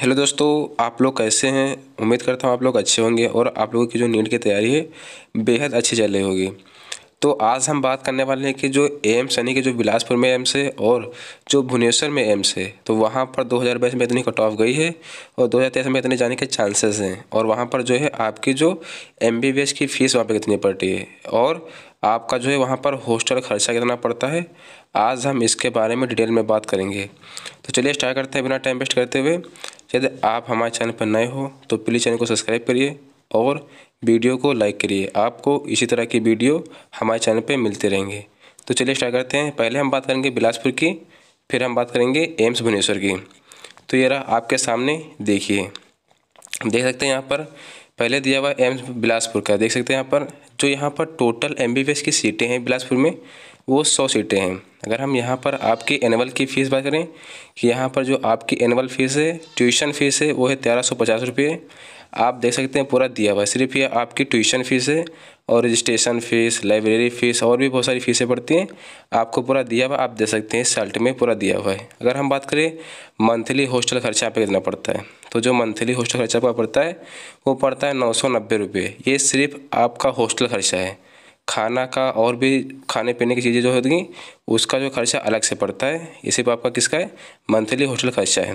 hello दोस्तों आप लोग कैसे हैं उम्मीद करता हूँ आप लोग अच्छे होंगे और आप लोगों की जो नीट की तैयारी है बेहद अच्छी चल रही होगी तो आज हम बात करने वाले हैं कि जो एम्स यानी कि जो बिलासपुर में एम्स है और जो भुवनेश्वर में एम्स है तो वहाँ पर 2022 में इतनी कट ऑफ गई है और 2023 में इतने जाने के चांसेस हैं और वहाँ पर जो है आपकी जो एम की फ़ीस वहाँ पर कितनी पड़ती है और आपका जो है वहाँ पर हॉस्टल खर्चा कितना पड़ता है आज हम इसके बारे में डिटेल में बात करेंगे तो चलिए स्टार्ट करते हैं बिना टाइम वेस्ट करते हुए यदि आप हमारे चैनल पर नए हो तो प्लीज़ चैनल को सब्सक्राइब करिए और वीडियो को लाइक करिए आपको इसी तरह की वीडियो हमारे चैनल पर मिलते रहेंगे तो चलिए स्टार्ट करते हैं पहले हम बात करेंगे बिलासपुर की फिर हम बात करेंगे एम्स भुवनेश्वर की तो ये रहा आपके सामने देखिए देख सकते हैं यहाँ पर पहले दिया हुआ एम्स बिलासपुर का देख सकते हैं यहाँ पर जो यहाँ पर टोटल एम की सीटें हैं बिलासपुर में वो सौ सीटें हैं अगर हम यहाँ पर आपकी एनअल की फ़ीस बात करें कि यहाँ पर जो आपकी एनअल फ़ीस है ट्यूशन फ़ीस है वो है तेरह सौ पचास रुपये आप देख सकते हैं पूरा दिया हुआ है सिर्फ ये आपकी ट्यूशन फ़ीस है और रजिस्ट्रेशन फ़ीस लाइब्रेरी फ़ीस और भी बहुत सारी फ़ीसें पड़ती हैं आपको पूरा दिया हुआ आप देख सकते हैं साल्ट में पूरा दिया हुआ है अगर हम बात करें मंथली हॉस्टल खर्चा आप कितना पड़ता है तो जो मंथली हॉस्टल खर्चा आपका पड़ता है वो पड़ता है नौ सौ नब्बे रुपये ये सिर्फ आपका हॉस्टल खर्चा है खाना का और भी खाने पीने की चीज़ें जो होती उसका जो खर्चा अलग से पड़ता है ये सिर्फ आपका किसका है मंथली हॉस्टल खर्चा है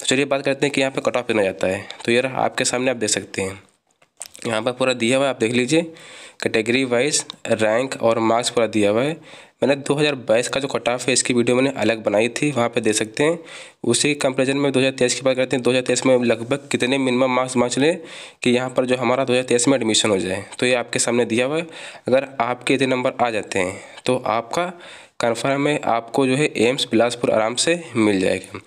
तो चलिए बात करते हैं कि यहाँ पे कट ऑफ कितना जाता है तो ये आपके सामने आप देख सकते हैं यहाँ पर पूरा दिया हुआ है आप देख लीजिए कैटेगरी वाइज रैंक और मार्क्स पूरा दिया हुआ है मैंने 2022 का जो कट ऑफ है इसकी वीडियो मैंने अलग बनाई थी वहाँ पे दे सकते हैं उसी कंपेरिजन में 2023 की बात करते हैं 2023 में लगभग कितने मिनिमम मार्क्स मान लें कि यहाँ पर जो हमारा 2023 में एडमिशन हो जाए तो ये आपके सामने दिया हुआ है अगर आपके इतने नंबर आ जाते हैं तो आपका कन्फर्म है आपको जो है एम्स बिलासपुर आराम से मिल जाएगा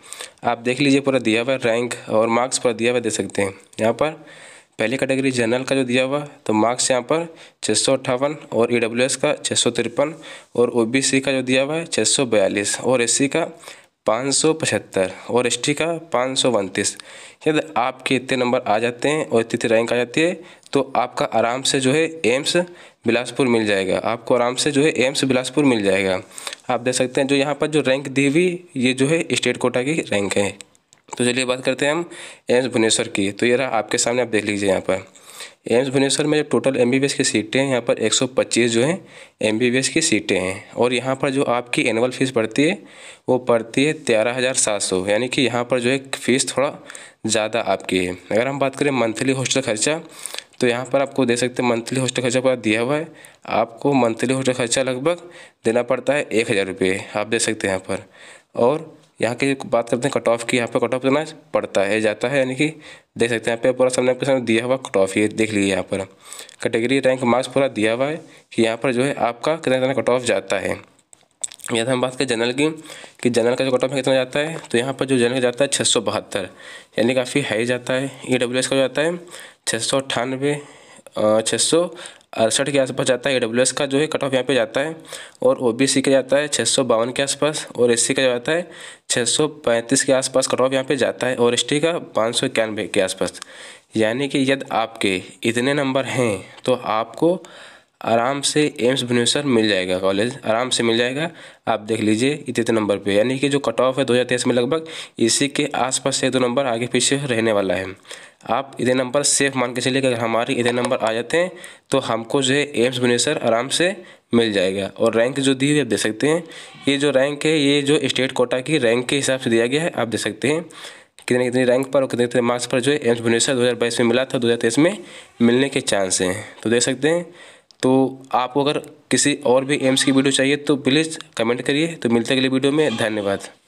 आप देख लीजिए पूरा दिया हुआ रैंक और मार्क्स पूरा दिया हुआ दे सकते हैं यहाँ पर पहली कैटेगरी जनरल का जो दिया हुआ तो मार्क्स यहाँ पर छः और ई e का छः और ओ का जो दिया हुआ है छः और एस का पाँच सौ पचहत्तर और एस का पाँच सौ उनतीस यदि आपके इतने नंबर आ जाते हैं और इतनी रैंक आ जाती है तो आपका आराम से जो है एम्स बिलासपुर मिल जाएगा आपको आराम से जो है एम्स बिलासपुर मिल जाएगा आप देख सकते हैं जो यहाँ पर जो रैंक दी हुई ये जो है स्टेट कोटा की रैंक है तो चलिए बात करते हैं हम एम्स भुवनेश्वर की तो ये रहा आपके सामने आप देख लीजिए यहाँ पर एम्स भुवनेश्वर में जो टोटल एम की सीटें हैं यहाँ पर 125 जो हैं एम की सीटें हैं और यहाँ पर जो आपकी एनुअल फ़ीस पड़ती है वो पड़ती है तेरह हज़ार सात सौ यानी कि यहाँ पर जो है फ़ीस थोड़ा ज़्यादा आपकी है अगर हम बात करें मंथली हॉस्टल खर्चा तो यहाँ पर आपको दे सकते हैं मंथली हॉस्टल खर्चा पर दिया हुआ है आपको मंथली हॉस्टल खर्चा लगभग देना पड़ता है एक हज़ार रुपये आप दे सकते हैं यहाँ पर और यहाँ की बात करते हैं कट ऑफ की यहाँ पे कट ऑफ कितना पड़ता है जाता है यानी कि देख सकते हैं यहाँ पे पूरा सामने आपके सामने दिया हुआ कट ऑफ ये देख लीजिए यहाँ पर कैटेगरी रैंक मार्क्स पूरा दिया हुआ है कि यहाँ पर जो है आपका कितना कितना कट ऑफ जाता है या था हम बात करें जनरल की कि जनरल का जो कट ऑफ कितना जाता है तो यहाँ पर जो जनरल जाता है छः सौ बहत्तर यानी काफ़ी हाई जाता है ई डब्ल्यू एस का जाता है छः सौ अट्ठानवे छः सौ अड़सठ के आसपास जाता है ए का जो है कट ऑफ यहाँ पे जाता है और ओ का जाता है छः के आसपास और एस का जाता है छः के आसपास कट ऑफ यहाँ पे जाता है और एस का पाँच के आसपास यानी कि यदि आपके इतने नंबर हैं तो आपको आराम से एम्स भुवनेश्वर मिल जाएगा कॉलेज आराम से मिल जाएगा आप देख लीजिए इतने नंबर पे यानी कि जो कट ऑफ है दो हज़ार तेईस में लगभग इसी के आसपास से दो नंबर आगे पीछे रहने वाला है आप इधर नंबर सेफ मान के चलिए कि अगर हमारे इधर नंबर आ जाते हैं तो हमको जो है एम्स भुवनेश्वर आराम से मिल जाएगा और रैंक जो दी हुई आप देख सकते हैं ये जो रैंक है ये जो स्टेट कोटा की रैंक के हिसाब से दिया गया है आप देख सकते हैं कितने कितने रैंक पर और कितने कितने मार्क्स पर जो है एम्स भुवनेश्वर दो में मिला था दो में मिलने के चांस हैं तो देख सकते हैं तो आपको अगर किसी और भी एम्स की वीडियो चाहिए तो प्लीज़ कमेंट करिए तो मिलते अगले वीडियो में धन्यवाद